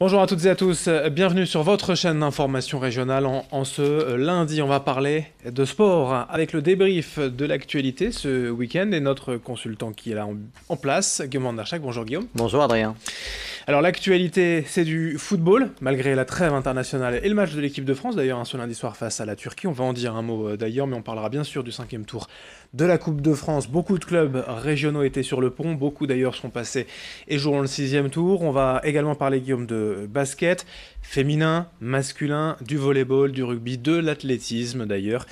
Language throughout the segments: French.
Bonjour à toutes et à tous, euh, bienvenue sur votre chaîne d'information régionale. En, ce euh, lundi, on va parler de sport avec le débrief de l'actualité ce week-end et notre consultant qui est là en, place, Guillaume Anderschak. Bonjour Guillaume. Bonjour Adrien. Alors l'actualité, c'est du football, malgré la trêve internationale et le match de l'équipe de France, d'ailleurs, ce lundi soir face à la Turquie. On va en dire un mot euh, d'ailleurs, mais on parlera bien sûr du cinquième tour de la Coupe de France. Beaucoup de clubs régionaux étaient sur le pont, beaucoup d'ailleurs sont passés et joueront le sixième tour. On va également parler, Guillaume, de basket féminin, masculin, du volleyball, du rugby, de l'athlétisme d'ailleurs.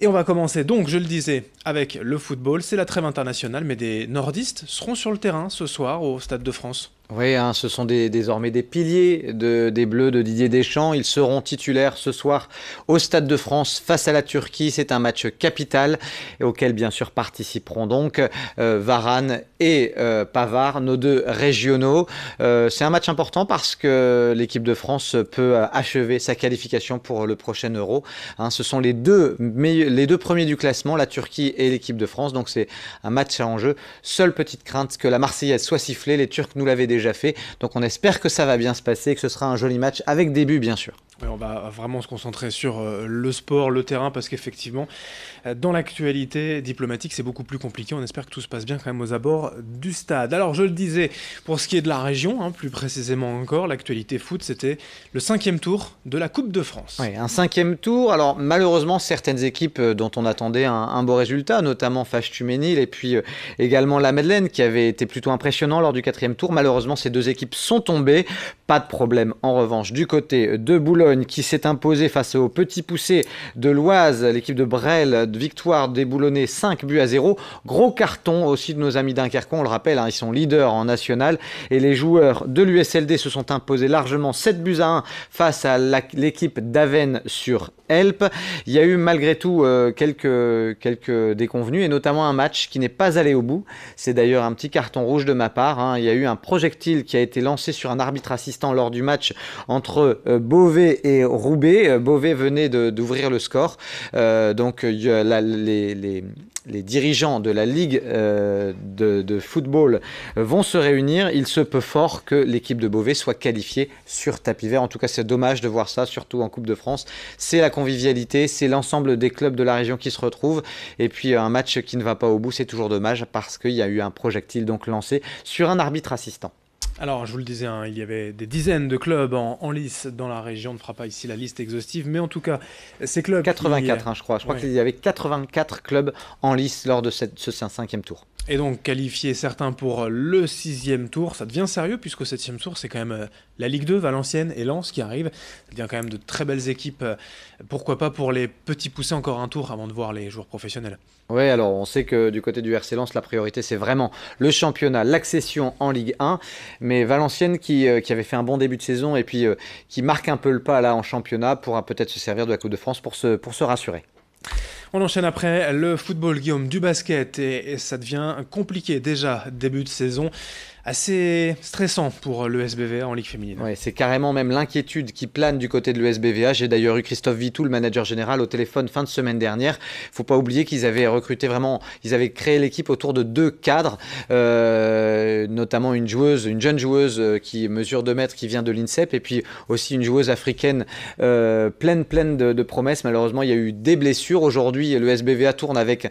Et on va commencer donc, je le disais, avec le football. C'est la trêve internationale, mais des nordistes seront sur le terrain ce soir au Stade de France. Oui, hein, ce sont désormais des piliers des Bleus de Didier Deschamps. Ils seront titulaires ce soir au Stade de France face à la Turquie. C'est un match capital auquel bien sûr participeront donc euh, Varane et Pavar, euh, Pavard, nos deux régionaux. Euh, c'est un match important parce que l'équipe de France peut achever sa qualification pour le prochain Euro. Hein. ce sont les deux, les deux premiers du classement, la Turquie et l'équipe de France. Donc c'est un match à enjeu. Seule petite crainte que la Marseillaise soit sifflée. Les Turcs nous l'avaient déjà fait. Donc on espère que ça va bien se passer, que ce sera un joli match avec début bien sûr on va vraiment se concentrer sur euh, le sport, le terrain, parce qu'effectivement, euh, dans l'actualité diplomatique, c'est beaucoup plus compliqué. On espère que tout se passe bien quand même aux abords du stade. Alors, je le disais, pour ce qui est de la région, hein, plus précisément encore, l'actualité foot, c'était le cinquième tour de la Coupe de France. Oui, un cinquième tour. Alors, malheureusement, certaines équipes euh, dont on attendait un, beau résultat, notamment Fach Tuménil et puis également la Madeleine, qui avait été plutôt impressionnant lors du quatrième tour. Malheureusement, ces deux équipes sont tombées. Pas de problème, en revanche, du côté de Boulogne qui s'est imposé face au petit poussé de l'Oise, l'équipe de Brel, victoire des Boulonnais, 5 buts à 0. Gros carton aussi de nos amis d'Inkercon, on le rappelle, hein, ils sont leaders en national et les joueurs de l'USLD se sont imposés largement 7 buts à 1 face à l'équipe d'Avennes sur help. Il y a eu malgré tout euh, quelques, quelques déconvenus et notamment un match qui n'est pas allé au bout. C'est d'ailleurs un petit carton rouge de ma part. Hein. Il y a eu un projectile qui a été lancé sur un arbitre assistant lors du match entre euh, Beauvais et Roubaix. Euh, Beauvais venait d'ouvrir le score. donc les, les, les dirigeants de la Ligue euh, de, football vont se réunir, il se peut fort que l'équipe de Beauvais soit qualifiée sur tapis vert. En tout cas, c'est dommage de voir ça, surtout en Coupe de France. C'est la convivialité, c'est l'ensemble des clubs de la région qui se retrouvent. Et puis, un match qui ne va pas au bout, c'est toujours dommage parce qu'il y a eu un projectile donc lancé sur un arbitre assistant. Alors, je vous le disais, hein, il y avait des dizaines de clubs en, lice dans la région. On ne fera pas ici la liste exhaustive, mais en tout cas, ces clubs. 84, hein, je crois. Je crois qu'il y avait 84 clubs en lice lors de ce cinquième tour. Et donc qualifier certains pour le sixième tour, ça devient sérieux puisque au septième tour c'est quand même euh, la Ligue 2, Valenciennes et Lens qui arrivent. y a quand même de très belles équipes. Euh, pourquoi pas pour les petits pousser encore un tour avant de voir les joueurs professionnels. Oui, alors on sait que du côté du RC Lens, la priorité c'est vraiment le championnat, l'accession en Ligue 1. Mais Valenciennes euh, qui, avait fait un bon début de saison et puis qui marque un peu le pas là en championnat pourra peut-être se servir de la Coupe de France pour pour se rassurer. On enchaîne après le football, Guillaume, du basket, et, ça devient compliqué déjà, début de saison assez stressant pour le SBVA en Ligue féminine. Ouais, c'est carrément même l'inquiétude qui plane du côté de l'ESBVA. J'ai d'ailleurs eu Christophe Vitou, le manager général, au téléphone fin de semaine dernière. Faut pas oublier qu'ils avaient recruté vraiment, ils avaient créé l'équipe autour de deux cadres, euh, notamment une joueuse, une jeune joueuse euh, qui mesure 2 mètres, qui vient de l'INSEP, et puis aussi une joueuse africaine euh, pleine, pleine de, de promesses. Malheureusement, il y a eu des blessures aujourd'hui. Aujourd'hui, le SBVA tourne avec,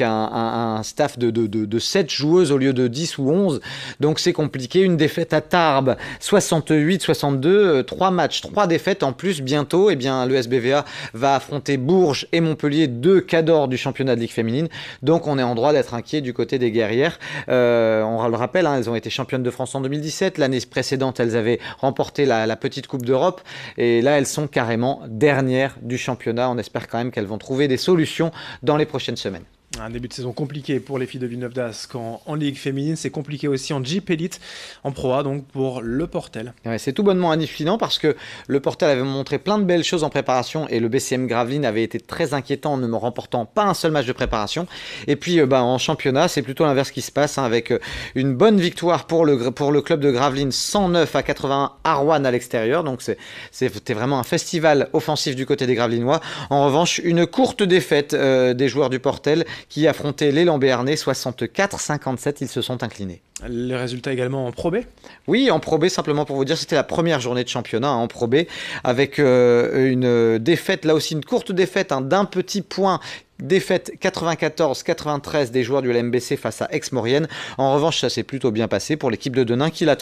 un, staff de, de, 7 joueuses au lieu de 10 ou 11. Donc c'est compliqué. Une défaite à Tarbes, 68-62, 3 euh, matchs, 3 défaites en plus. Bientôt, eh bien, le SBVA va affronter Bourges et Montpellier, deux cadors du championnat de Ligue féminine. Donc on est en droit d'être inquiet du côté des guerrières. Euh, on le rappelle, hein, elles ont été championnes de France en 2017. L'année précédente, elles avaient remporté la, petite Coupe d'Europe. Et là, elles sont carrément dernières du championnat. On espère quand même qu'elles vont trouver des solutions dans les prochaines semaines. Un début de saison compliqué pour les filles de Villeneuve d'Ascq en, Ligue féminine, c'est compliqué aussi en Jeep Elite, en Pro A donc pour le Portel. c'est tout bonnement indifférent parce que le Portel avait montré plein de belles choses en préparation et le BCM Gravelines avait été très inquiétant en ne remportant pas un seul match de préparation. Et puis euh, bah, en championnat, c'est plutôt l'inverse qui se passe hein, avec euh, une bonne victoire pour le, club de Gravelines 109 à 81 à Rouen à l'extérieur. Donc c'était vraiment un festival offensif du côté des Gravelinois. En revanche, une courte défaite euh, des joueurs du Portel qui affrontaient les Lambéarnais 64-57. Ils se sont inclinés. Les résultats également en Pro Oui, en Pro simplement pour vous dire, c'était la première journée de championnat hein, en Pro avec euh, une défaite, là aussi une courte défaite hein, d'un petit point Défaite 94-93 des joueurs du LMBC face à Aix-Maurienne. En revanche, ça s'est plutôt bien passé pour l'équipe de Denain qui l'a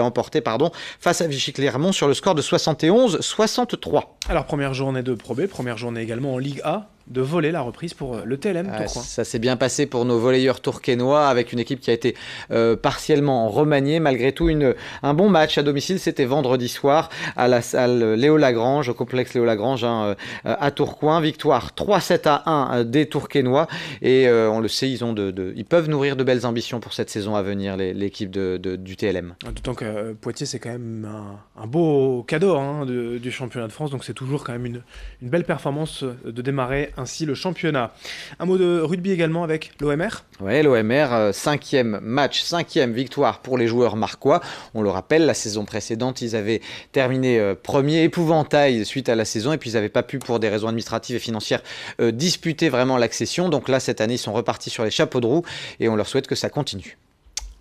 emporté, pardon, face à Vichy-Clermont sur le score de 71-63. Alors, première journée de Pro B, première journée également en Ligue A de voler la reprise pour euh, le TLM Ça s'est bien passé pour nos volleyeurs tourquenois avec une équipe qui a été euh, partiellement remaniée. Malgré tout, une, un bon match à domicile. C'était vendredi soir à la salle Léo Lagrange, au complexe Léo Lagrange hein, euh, à Tourcoing. Victoire 3-7 à 1 des Tourquenois. Et on le sait, ils, ont ils peuvent nourrir de belles ambitions pour cette saison à venir, l'équipe de, du TLM. D'autant que Poitiers, c'est quand même un, beau cadeau hein, du championnat de France. Donc c'est toujours quand même une, une belle performance de démarrer ainsi le championnat. Un mot de rugby également avec l'OMR Oui, l'OMR, euh, cinquième match, cinquième victoire pour les joueurs marquois. On le rappelle, la saison précédente, ils avaient terminé euh, premier épouvantail suite à la saison et puis ils n'avaient pas pu, pour des raisons administratives et financières, euh, disputer vraiment l'accession. Donc là, cette année, ils sont repartis sur les chapeaux de roue et on leur souhaite que ça continue.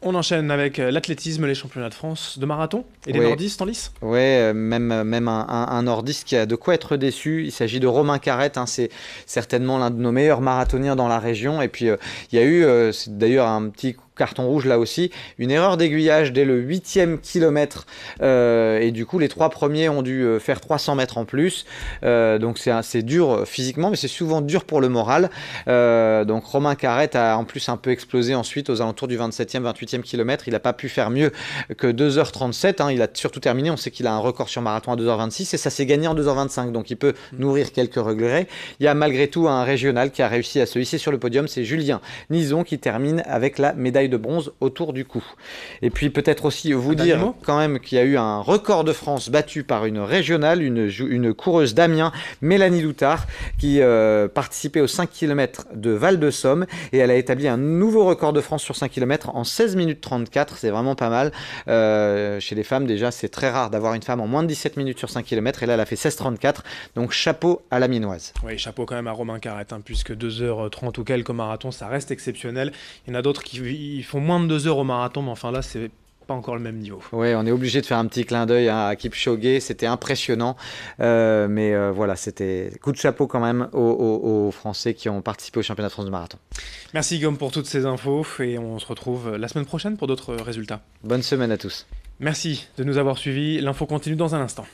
On enchaîne avec euh, l'athlétisme, les championnats de France de marathon et les nordistes en lice. Oui, euh, même, euh, même un, nordiste qui a de quoi être déçu. Il s'agit de Romain Carrette, hein, c'est certainement l'un de nos meilleurs marathoniens dans la région. Et puis il y a eu, d'ailleurs un petit carton rouge là aussi, une erreur d'aiguillage dès le 8e kilomètre euh, et du coup les trois premiers ont dû euh, faire 300 mètres en plus euh, donc c'est dur physiquement mais c'est souvent dur pour le moral donc Romain Carrette a en plus un peu explosé ensuite aux alentours du 27e 28e kilomètre il n'a pas pu faire mieux que 2h37 hein. il a surtout terminé on sait qu'il a un record sur marathon à 2h26 et ça s'est gagné en 2h25 donc il peut mm. nourrir quelques regrets il y a malgré tout un régional qui a réussi à se hisser sur le podium c'est Julien Nison qui termine avec la médaille de bronze autour du cou. Et puis peut-être aussi vous dire quand même qu'il y a eu un record de France battu par une régionale, une, coureuse d'Amiens, Mélanie Loutard, qui euh, participait aux 5 km de Val-de-Somme et elle a établi un nouveau record de France sur 5 km en 16 minutes 34. C'est vraiment pas mal. Euh, chez les femmes, déjà, c'est très rare d'avoir une femme en moins de 17 minutes sur 5 km et là, elle a fait 16 34, Donc chapeau à la minoise. Oui, chapeau quand même à Romain Carrette, hein, puisque 2h30 ou quelques marathons, ça reste exceptionnel. Il y en a d'autres qui ils font moins de deux heures au marathon, mais enfin là, c'est pas encore le même niveau. Oui, on est obligé de faire un petit clin d'œil à Kipchoge, c'était impressionnant, euh, mais euh, voilà, c'était coup de chapeau quand même aux, Français qui ont participé au championnat de France de marathon. Merci Gomme, pour toutes ces infos et on se retrouve la semaine prochaine pour d'autres résultats. Bonne semaine à tous. Merci de nous avoir suivis, l'info continue dans un instant.